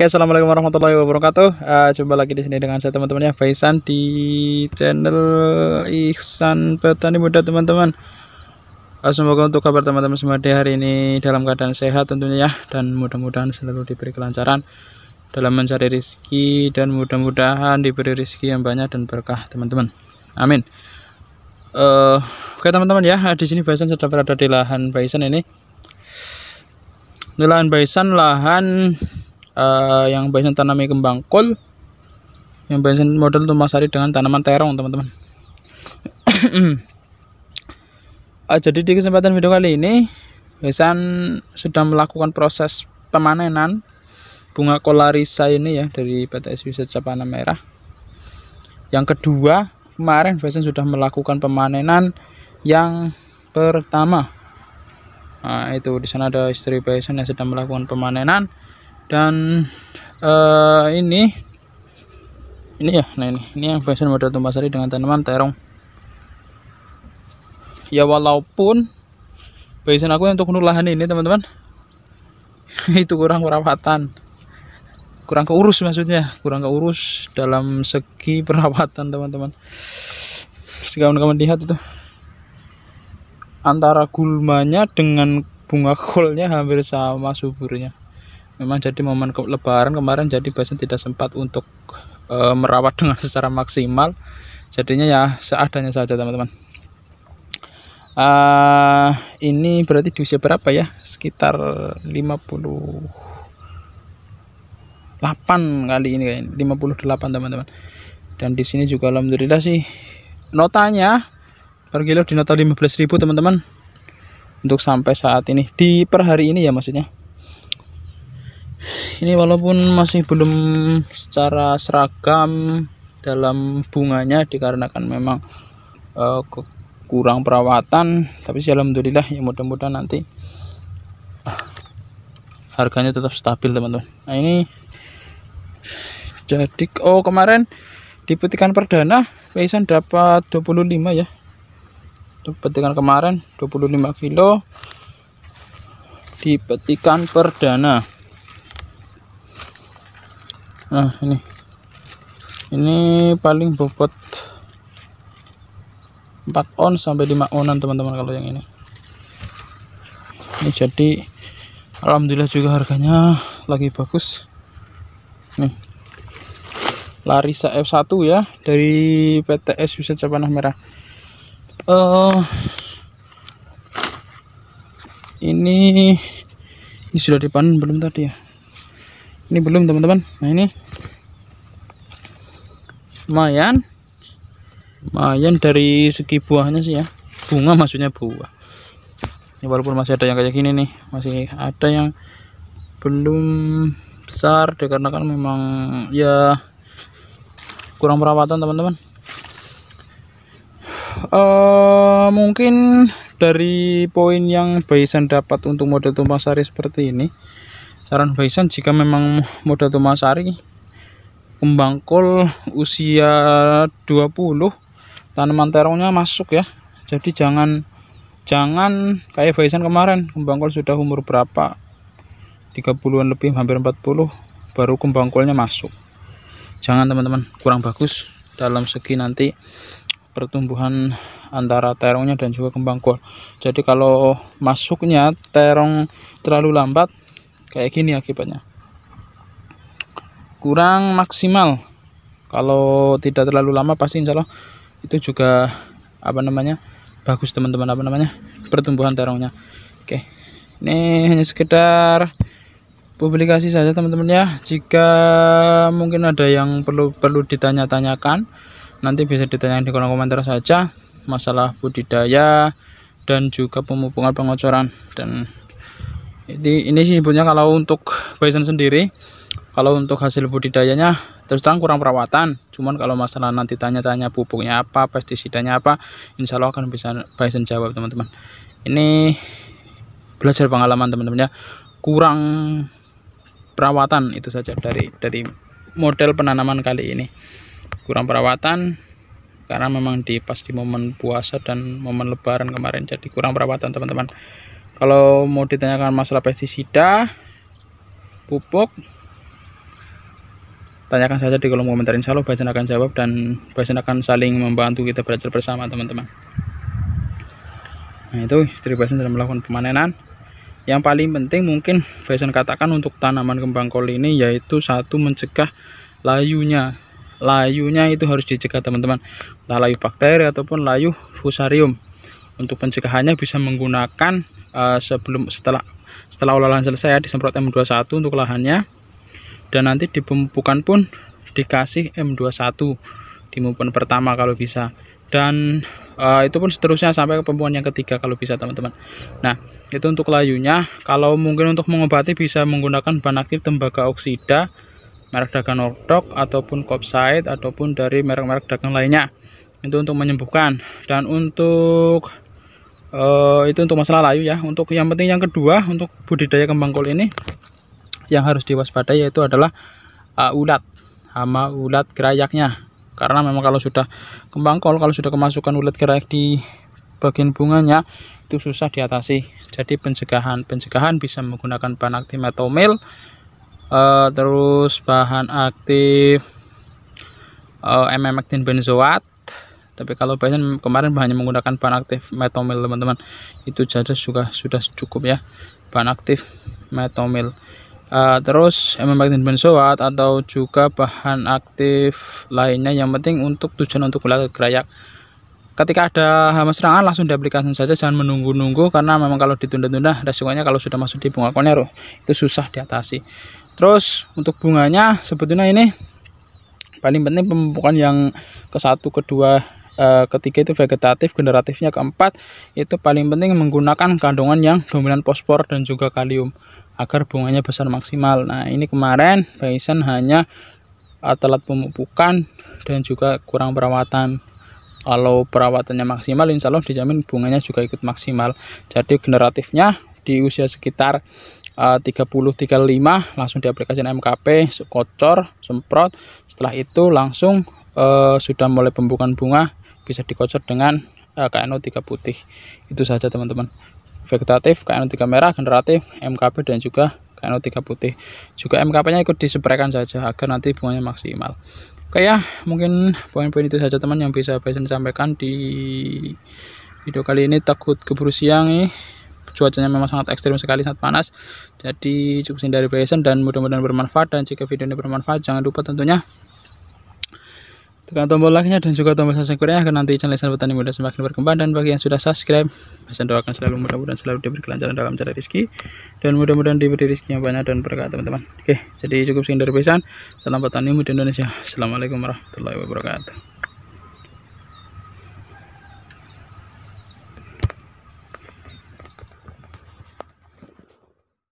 Oke, assalamualaikum warahmatullahi wabarakatuh. Uh, jumpa lagi di sini dengan saya teman-teman ya Faisan di channel Ihsan Petani Muda teman-teman. Uh, semoga untuk kabar teman-teman semua di hari ini dalam keadaan sehat tentunya ya dan mudah-mudahan selalu diberi kelancaran dalam mencari rezeki dan mudah-mudahan diberi rezeki yang banyak dan berkah teman-teman. Amin. Uh, Oke teman-teman ya, di sini Faisan sudah berada di lahan Faisan ini. Di lahan Faisan lahan uh, yang biasanya tanami kembang kol yang biasanya model tuh masari dengan tanaman terong teman-teman uh, jadi di kesempatan video kali ini besan sudah melakukan proses pemanenan bunga kolarisa ini ya dari PTS Wisata Capana Merah yang kedua kemarin besan sudah melakukan pemanenan yang pertama Nah, itu di sana ada istri besan yang sedang melakukan pemanenan dan uh, ini ini ya nah ini ini yang fashion model tumbasari dengan tanaman terong ya walaupun bagian aku untuk lahan ini teman-teman itu kurang perawatan kurang keurus maksudnya kurang keurus dalam segi perawatan teman-teman sekarang kamu lihat itu antara gulmanya dengan bunga kolnya hampir sama suburnya memang jadi momen ke lebaran kemarin jadi Basen tidak sempat untuk e, merawat dengan secara maksimal jadinya ya seadanya saja teman-teman uh, ini berarti di usia berapa ya sekitar 58 kali ini kayaknya 58 teman-teman dan di sini juga alhamdulillah sih notanya per kilo di nota 15.000 teman-teman untuk sampai saat ini di per hari ini ya maksudnya ini walaupun masih belum secara seragam dalam bunganya dikarenakan memang uh, kurang perawatan tapi sih alhamdulillah ya mudah-mudahan nanti ah, harganya tetap stabil teman-teman nah ini jadi oh kemarin di perdana Raisan dapat 25 ya petikan kemarin 25 kilo dipetikan perdana nah ini ini paling bobot 4 on sampai 5 onan teman-teman kalau yang ini ini jadi Alhamdulillah juga harganya lagi bagus nih Larissa F1 eh, ya dari PTS Wisata Cepanah Merah uh, ini ini sudah dipanen belum tadi ya ini belum teman-teman nah ini lumayan lumayan dari segi buahnya sih ya bunga maksudnya buah ini walaupun masih ada yang kayak gini nih masih ada yang belum besar dikarenakan memang ya kurang perawatan teman-teman uh, mungkin dari poin yang Baisan dapat untuk model tumpang sari seperti ini saran Faisan jika memang modal Tomasari kembang kol usia 20 tanaman terongnya masuk ya jadi jangan jangan kayak Faisan kemarin kembang kol sudah umur berapa 30-an lebih hampir 40 baru kembang kolnya masuk jangan teman-teman kurang bagus dalam segi nanti pertumbuhan antara terongnya dan juga kembang kol jadi kalau masuknya terong terlalu lambat kayak gini akibatnya kurang maksimal kalau tidak terlalu lama pasti insya Allah itu juga apa namanya bagus teman-teman apa namanya pertumbuhan terongnya oke ini hanya sekedar publikasi saja teman-teman ya jika mungkin ada yang perlu perlu ditanya-tanyakan nanti bisa ditanyakan di kolom komentar saja masalah budidaya dan juga pemupungan pengocoran dan jadi ini sih punya kalau untuk bison sendiri, kalau untuk hasil budidayanya terus terang kurang perawatan. Cuman kalau masalah nanti tanya-tanya pupuknya apa, pestisidanya apa, insya Allah akan bisa bison jawab teman-teman. Ini belajar pengalaman teman-teman ya. Kurang perawatan itu saja dari dari model penanaman kali ini. Kurang perawatan karena memang di pas di momen puasa dan momen lebaran kemarin jadi kurang perawatan teman-teman kalau mau ditanyakan masalah pestisida pupuk tanyakan saja di kolom komentar insya Allah Bajan akan jawab dan Bajan akan saling membantu kita belajar bersama teman-teman nah itu istri Bajan dalam melakukan pemanenan yang paling penting mungkin Bajan katakan untuk tanaman kembang kol ini yaitu satu mencegah layunya layunya itu harus dicegah teman-teman layu bakteri ataupun layu fusarium untuk pencegahannya bisa menggunakan uh, sebelum setelah setelah olahan selesai ya disemprot M21 untuk lahannya dan nanti di pemupukan pun dikasih M21 di pemupukan pertama kalau bisa dan uh, itu pun seterusnya sampai ke pembuangan yang ketiga kalau bisa teman-teman nah itu untuk layunya kalau mungkin untuk mengobati bisa menggunakan bahan aktif tembaga oksida merek dagang Nordok ataupun Copside ataupun dari merek-merek dagang lainnya itu untuk menyembuhkan dan untuk uh, itu untuk masalah layu ya untuk yang penting yang kedua untuk budidaya kembang kol ini yang harus diwaspadai yaitu adalah uh, ulat hama ulat gerayaknya karena memang kalau sudah kembang kol kalau sudah kemasukan ulat gerayak di bagian bunganya itu susah diatasi jadi pencegahan pencegahan bisa menggunakan bahan aktif metomil uh, terus bahan aktif uh, benzoat tapi kalau pasien kemarin hanya menggunakan bahan aktif metomil teman-teman itu jadi juga sudah cukup ya bahan aktif metomil uh, terus emamectin benzoat atau juga bahan aktif lainnya yang penting untuk tujuan untuk gula gerayak ketika ada hama serangan langsung diaplikasikan saja jangan menunggu-nunggu karena memang kalau ditunda-tunda resikonya kalau sudah masuk di bunga konero oh, itu susah diatasi terus untuk bunganya sebetulnya ini paling penting pemupukan yang ke satu kedua e, ketiga itu vegetatif generatifnya keempat itu paling penting menggunakan kandungan yang dominan fosfor dan juga kalium agar bunganya besar maksimal nah ini kemarin Bison hanya eh, telat pemupukan dan juga kurang perawatan kalau perawatannya maksimal insya Allah dijamin bunganya juga ikut maksimal jadi generatifnya di usia sekitar eh, uh, 30-35 langsung diaplikasikan MKP kocor semprot setelah itu langsung uh, sudah mulai pembukaan bunga bisa dikocor dengan uh, eh, KNO3 putih itu saja teman-teman vegetatif KNO3 merah generatif MKP dan juga KNO3 putih juga MKP nya ikut dispraykan saja agar nanti bunganya maksimal oke ya mungkin poin-poin itu saja teman yang bisa saya sampaikan di video kali ini takut keburu siang nih cuacanya memang sangat ekstrim sekali sangat panas jadi cukup dari passion dan mudah-mudahan bermanfaat dan jika video ini bermanfaat jangan lupa tentunya tekan tombol like-nya dan juga tombol subscribe-nya agar nanti channel Lisan Petani Muda semakin berkembang dan bagi yang sudah subscribe Hasan doakan selalu mudah-mudahan selalu diberi kelancaran dalam cara rezeki dan mudah-mudahan diberi rezeki yang banyak dan berkah teman-teman oke jadi cukup sekian dari Pesan salam petani muda Indonesia Assalamualaikum warahmatullahi wabarakatuh